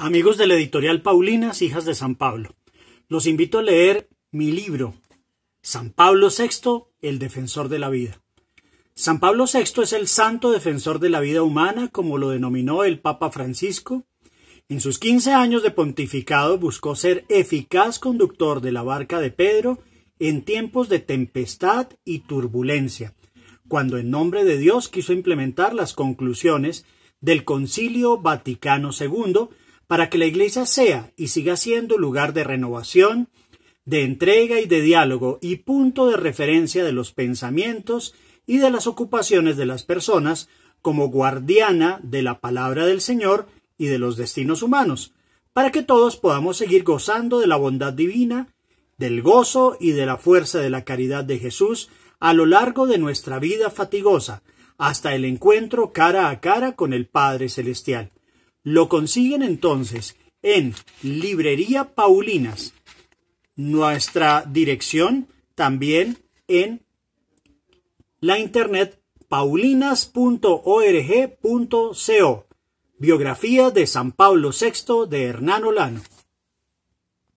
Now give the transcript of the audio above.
Amigos de la editorial Paulinas, hijas de San Pablo, los invito a leer mi libro, San Pablo VI, el defensor de la vida. San Pablo VI es el santo defensor de la vida humana, como lo denominó el Papa Francisco. En sus 15 años de pontificado buscó ser eficaz conductor de la barca de Pedro en tiempos de tempestad y turbulencia, cuando en nombre de Dios quiso implementar las conclusiones del Concilio Vaticano II para que la Iglesia sea y siga siendo lugar de renovación, de entrega y de diálogo y punto de referencia de los pensamientos y de las ocupaciones de las personas como guardiana de la palabra del Señor y de los destinos humanos, para que todos podamos seguir gozando de la bondad divina, del gozo y de la fuerza de la caridad de Jesús a lo largo de nuestra vida fatigosa, hasta el encuentro cara a cara con el Padre Celestial. Lo consiguen entonces en Librería Paulinas. Nuestra dirección también en la internet paulinas.org.co. Biografía de San Pablo VI de Hernán Olano.